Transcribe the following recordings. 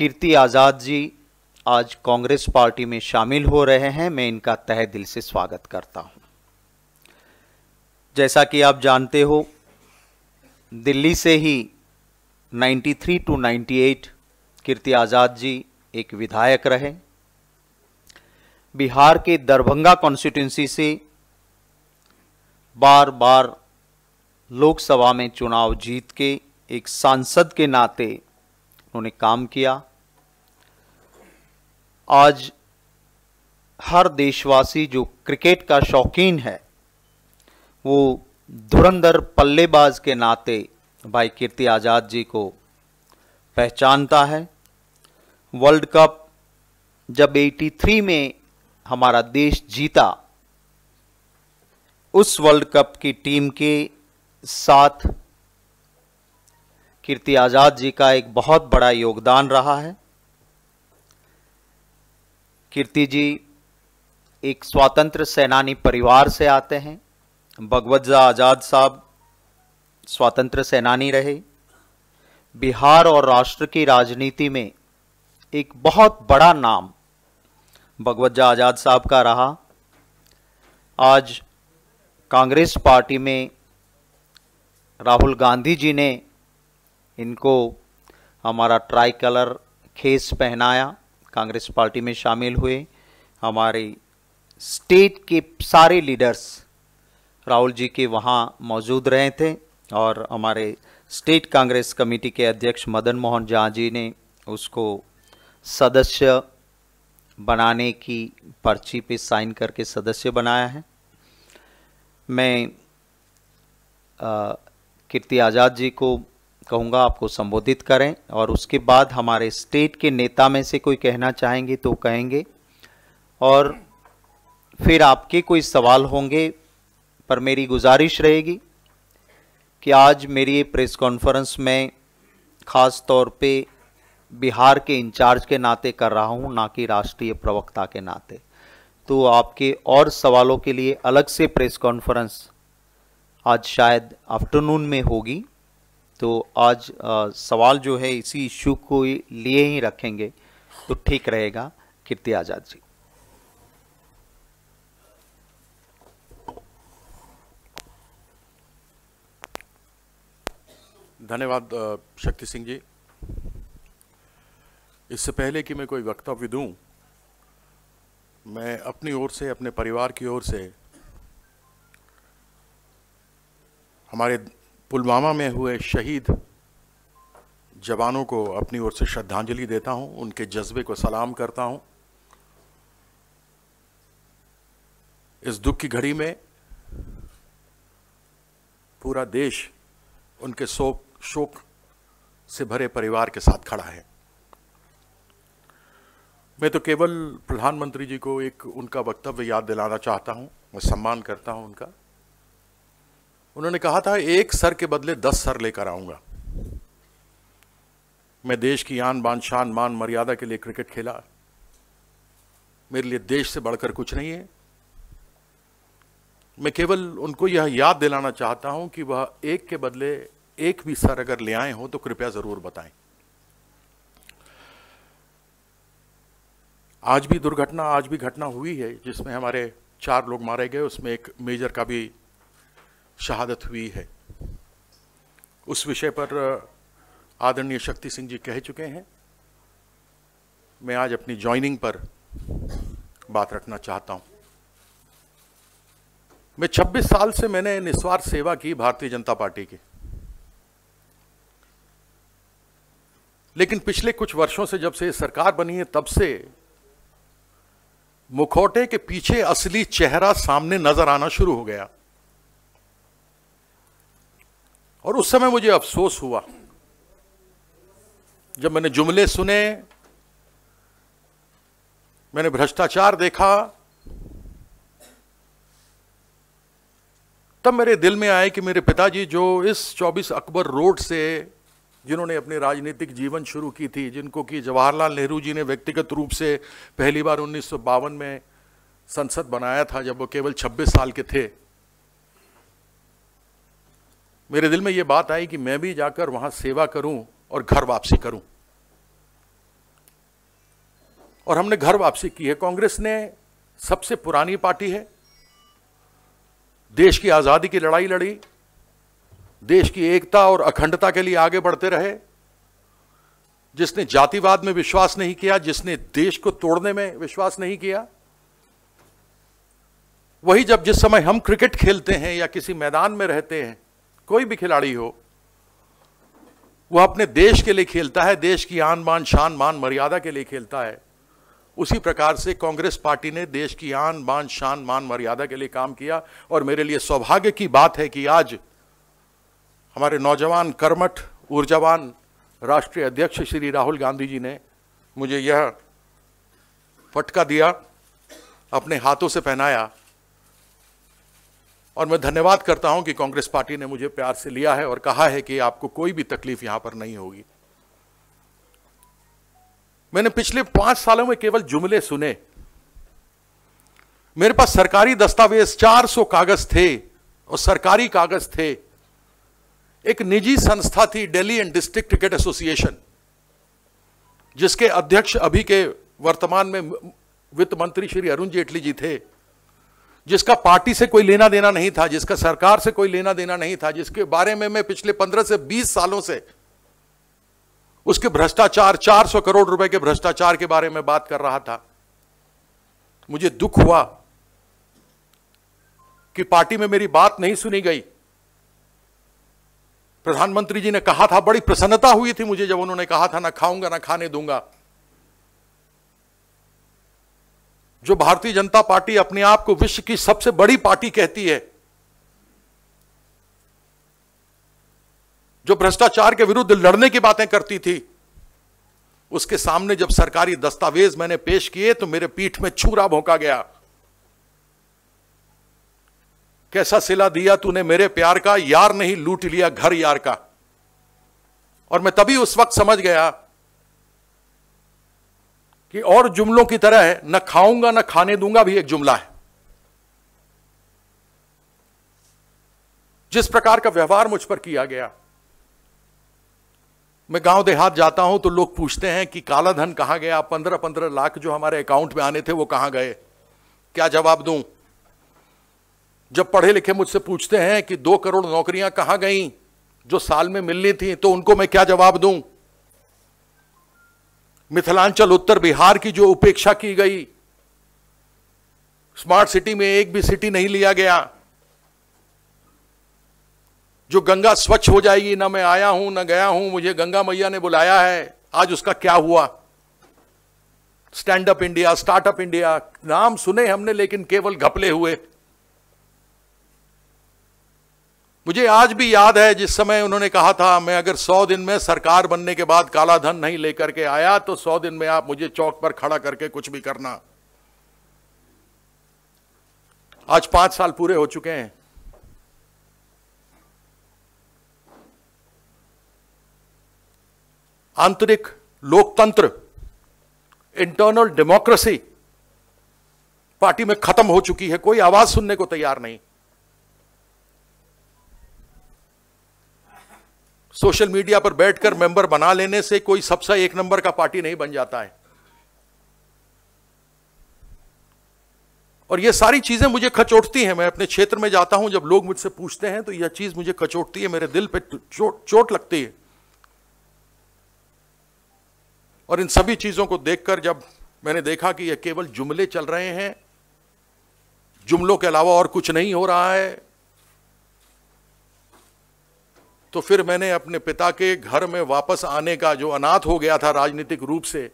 कीर्ति आज़ाद जी आज कांग्रेस पार्टी में शामिल हो रहे हैं मैं इनका तहे दिल से स्वागत करता हूं जैसा कि आप जानते हो दिल्ली से ही 93 टू 98 कीर्ति आज़ाद जी एक विधायक रहे बिहार के दरभंगा कॉन्स्टिट्यूंसी से बार बार लोकसभा में चुनाव जीत के एक सांसद के नाते उन्होंने काम किया आज हर देशवासी जो क्रिकेट का शौकीन है वो धुरंधर पल्लेबाज के नाते भाई कीर्ति आज़ाद जी को पहचानता है वर्ल्ड कप जब 83 में हमारा देश जीता उस वर्ल्ड कप की टीम के साथ कीर्ति आज़ाद जी का एक बहुत बड़ा योगदान रहा है कीर्ति जी एक स्वतंत्र सेनानी परिवार से आते हैं भगवतजा आज़ाद साहब स्वतंत्र सेनानी रहे बिहार और राष्ट्र की राजनीति में एक बहुत बड़ा नाम भगवतजा आज़ाद साहब का रहा आज कांग्रेस पार्टी में राहुल गांधी जी ने इनको हमारा ट्राई कलर खेस पहनाया कांग्रेस पार्टी में शामिल हुए हमारे स्टेट के सारे लीडर्स राहुल जी के वहाँ मौजूद रहे थे और हमारे स्टेट कांग्रेस कमेटी के अध्यक्ष मदन मोहन झा जी ने उसको सदस्य बनाने की पर्ची पे साइन करके सदस्य बनाया है मैं कीर्ति आज़ाद जी को कहूँगा आपको संबोधित करें और उसके बाद हमारे स्टेट के नेता में से कोई कहना चाहेंगे तो कहेंगे और फिर आपके कोई सवाल होंगे पर मेरी गुजारिश रहेगी कि आज मेरी प्रेस कॉन्फ्रेंस में ख़ास तौर पे बिहार के इंचार्ज के नाते कर रहा हूँ ना कि राष्ट्रीय प्रवक्ता के नाते तो आपके और सवालों के लिए अलग से प्रेस कॉन्फ्रेंस आज शायद आफ्टरनून में होगी तो आज आ, सवाल जो है इसी इश्यू को लिए ही रखेंगे तो ठीक रहेगा कीर्ति आज़ाद जी धन्यवाद शक्ति सिंह जी इससे पहले कि मैं कोई वक्तव्य दूं, मैं अपनी ओर से अपने परिवार की ओर से हमारे पुलवामा में हुए शहीद जवानों को अपनी ओर से श्रद्धांजलि देता हूं उनके जज्बे को सलाम करता हूं इस दुख की घड़ी में पूरा देश उनके शोक शोक से भरे परिवार के साथ खड़ा है मैं तो केवल प्रधानमंत्री जी को एक उनका वक्तव्य याद दिलाना चाहता हूं मैं सम्मान करता हूं उनका उन्होंने कहा था एक सर के बदले दस सर लेकर आऊंगा मैं देश की आन बान शान मान मर्यादा के लिए क्रिकेट खेला मेरे लिए देश से बढ़कर कुछ नहीं है मैं केवल उनको यह याद दिलाना चाहता हूं कि वह एक के बदले एक भी सर अगर ले आए हो तो कृपया जरूर बताएं आज भी दुर्घटना आज भी घटना हुई है जिसमें हमारे चार लोग मारे गए उसमें एक मेजर का भी शहादत हुई है उस विषय पर आदरणीय शक्ति सिंह जी कह चुके हैं मैं आज अपनी जॉइनिंग पर बात रखना चाहता हूं मैं 26 साल से मैंने निस्वार्थ सेवा की भारतीय जनता पार्टी की लेकिन पिछले कुछ वर्षों से जब से सरकार बनी है तब से मुखौटे के पीछे असली चेहरा सामने नजर आना शुरू हो गया और उस समय मुझे अफसोस हुआ जब मैंने जुमले सुने मैंने भ्रष्टाचार देखा तब मेरे दिल में आए कि मेरे पिताजी जो इस 24 अकबर रोड से जिन्होंने अपने राजनीतिक जीवन शुरू की थी जिनको कि जवाहरलाल नेहरू जी ने व्यक्तिगत रूप से पहली बार उन्नीस में संसद बनाया था जब वो केवल 26 साल के थे मेरे दिल में यह बात आई कि मैं भी जाकर वहां सेवा करूं और घर वापसी करूं और हमने घर वापसी की है कांग्रेस ने सबसे पुरानी पार्टी है देश की आज़ादी की लड़ाई लड़ी देश की एकता और अखंडता के लिए आगे बढ़ते रहे जिसने जातिवाद में विश्वास नहीं किया जिसने देश को तोड़ने में विश्वास नहीं किया वही जब जिस समय हम क्रिकेट खेलते हैं या किसी मैदान में रहते हैं कोई भी खिलाड़ी हो वह अपने देश के लिए खेलता है देश की आन बान शान मान मर्यादा के लिए खेलता है उसी प्रकार से कांग्रेस पार्टी ने देश की आन बान शान मान मर्यादा के लिए काम किया और मेरे लिए सौभाग्य की बात है कि आज हमारे नौजवान कर्मठ ऊर्जावान राष्ट्रीय अध्यक्ष श्री राहुल गांधी जी ने मुझे यह फटका दिया अपने हाथों से पहनाया और मैं धन्यवाद करता हूं कि कांग्रेस पार्टी ने मुझे प्यार से लिया है और कहा है कि आपको कोई भी तकलीफ यहां पर नहीं होगी मैंने पिछले पांच सालों में केवल जुमले सुने मेरे पास सरकारी दस्तावेज 400 कागज थे और सरकारी कागज थे एक निजी संस्था थी Delhi and district cricket association जिसके अध्यक्ष अभी के वर्तमान में वित्त मंत्री श्री अरुण जेटली जी थे जिसका पार्टी से कोई लेना देना नहीं था जिसका सरकार से कोई लेना देना नहीं था जिसके बारे में मैं पिछले पंद्रह से बीस सालों से उसके भ्रष्टाचार 400 करोड़ रुपए के भ्रष्टाचार के बारे में बात कर रहा था मुझे दुख हुआ कि पार्टी में मेरी बात नहीं सुनी गई प्रधानमंत्री जी ने कहा था बड़ी प्रसन्नता हुई थी मुझे जब उन्होंने कहा था ना खाऊंगा ना खाने दूंगा जो भारतीय जनता पार्टी अपने आप को विश्व की सबसे बड़ी पार्टी कहती है जो भ्रष्टाचार के विरुद्ध लड़ने की बातें करती थी उसके सामने जब सरकारी दस्तावेज मैंने पेश किए तो मेरे पीठ में छूरा भोंका गया कैसा सिला दिया तूने मेरे प्यार का यार नहीं लूट लिया घर यार का और मैं तभी उस वक्त समझ गया कि और जुमलों की तरह है न खाऊंगा न खाने दूंगा भी एक जुमला है जिस प्रकार का व्यवहार मुझ पर किया गया मैं गांव देहात जाता हूं तो लोग पूछते हैं कि काला धन कहां गया पंद्रह पंद्रह लाख जो हमारे अकाउंट में आने थे वो कहां गए क्या जवाब दूं जब पढ़े लिखे मुझसे पूछते हैं कि दो करोड़ नौकरियां कहां गई जो साल में मिलनी थी तो उनको मैं क्या जवाब दूं मिथिलांचल उत्तर बिहार की जो उपेक्षा की गई स्मार्ट सिटी में एक भी सिटी नहीं लिया गया जो गंगा स्वच्छ हो जाएगी ना मैं आया हूं ना गया हूं मुझे गंगा मैया ने बुलाया है आज उसका क्या हुआ stand up India startup India नाम सुने हमने लेकिन केवल घपले हुए मुझे आज भी याद है जिस समय उन्होंने कहा था मैं अगर सौ दिन में सरकार बनने के बाद काला धन नहीं लेकर के आया तो सौ दिन में आप मुझे चौक पर खड़ा करके कुछ भी करना आज पांच साल पूरे हो चुके हैं आंतरिक लोकतंत्र इंटरनल डेमोक्रेसी पार्टी में खत्म हो चुकी है कोई आवाज सुनने को तैयार नहीं सोशल मीडिया पर बैठकर मेंबर बना लेने से कोई सबसे एक नंबर का पार्टी नहीं बन जाता है और ये सारी चीजें मुझे खचोटती हैं मैं अपने क्षेत्र में जाता हूं जब लोग मुझसे पूछते हैं तो यह चीज मुझे खचोटती है मेरे दिल पे चोट चोट लगती है और इन सभी चीजों को देखकर जब मैंने देखा कि यह केवल जुमले चल रहे हैं जुमलों के अलावा और कुछ नहीं हो रहा है तो फिर मैंने अपने पिता के घर में वापस आने का जो अनाथ हो गया था राजनीतिक रूप से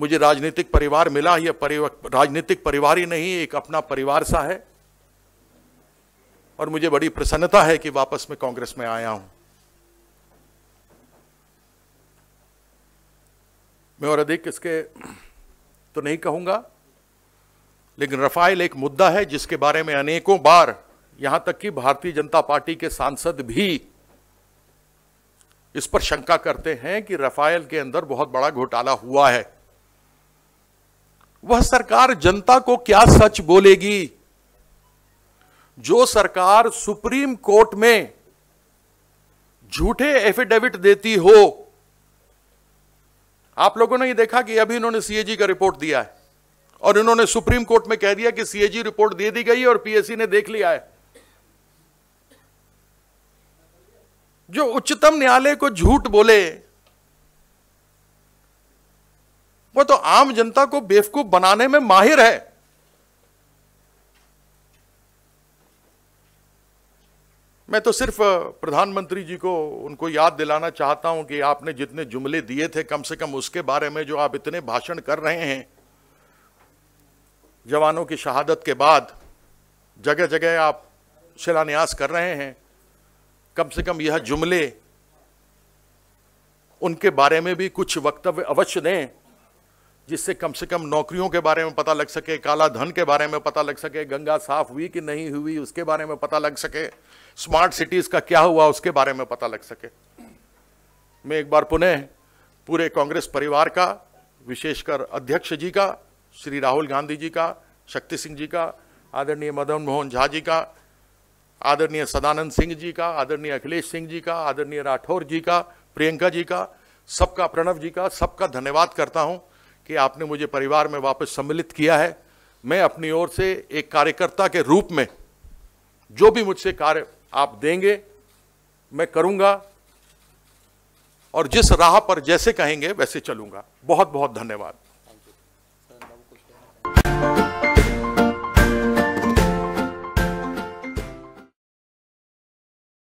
मुझे राजनीतिक परिवार मिला यह परिवार राजनीतिक परिवार ही नहीं एक अपना परिवार सा है और मुझे बड़ी प्रसन्नता है कि वापस मैं कांग्रेस में आया हूं मैं और अधिक इसके तो नहीं कहूंगा लेकिन रफाइल एक मुद्दा है जिसके बारे में अनेकों बार यहां तक कि भारतीय जनता पार्टी के सांसद भी इस पर शंका करते हैं कि रफायल के अंदर बहुत बड़ा घोटाला हुआ है वह सरकार जनता को क्या सच बोलेगी जो सरकार सुप्रीम कोर्ट में झूठे एफिडेविट देती हो आप लोगों ने ये देखा कि अभी इन्होंने सीएजी का रिपोर्ट दिया है और इन्होंने सुप्रीम कोर्ट में कह दिया कि सीएजी रिपोर्ट दे दी गई और पीएससी ने देख लिया है जो उच्चतम न्यायालय को झूठ बोले वो तो आम जनता को बेवकूफ बनाने में माहिर है मैं तो सिर्फ प्रधानमंत्री जी को उनको याद दिलाना चाहता हूं कि आपने जितने जुमले दिए थे कम से कम उसके बारे में जो आप इतने भाषण कर रहे हैं जवानों की शहादत के बाद जगह जगह आप शिलान्यास कर रहे हैं कम से कम यह जुमले उनके बारे में भी कुछ वक्तव्य अवश्य दें जिससे कम से कम नौकरियों के बारे में पता लग सके काला धन के बारे में पता लग सके गंगा साफ हुई कि नहीं हुई उसके बारे में पता लग सके स्मार्ट सिटीज़ का क्या हुआ उसके बारे में पता लग सके मैं एक बार पुनः पूरे कांग्रेस परिवार का विशेषकर अध्यक्ष जी का श्री राहुल गांधी जी का शक्ति सिंह जी का आदरणीय मदन मोहन झा जी का आदरणीय सदानंद सिंह जी का आदरणीय अखिलेश सिंह जी का आदरणीय राठौर जी का प्रियंका जी का सबका प्रणव जी का सबका धन्यवाद करता हूं कि आपने मुझे परिवार में वापस सम्मिलित किया है मैं अपनी ओर से एक कार्यकर्ता के रूप में जो भी मुझसे कार्य आप देंगे मैं करूंगा और जिस राह पर जैसे कहेंगे वैसे चलूंगा बहुत बहुत धन्यवाद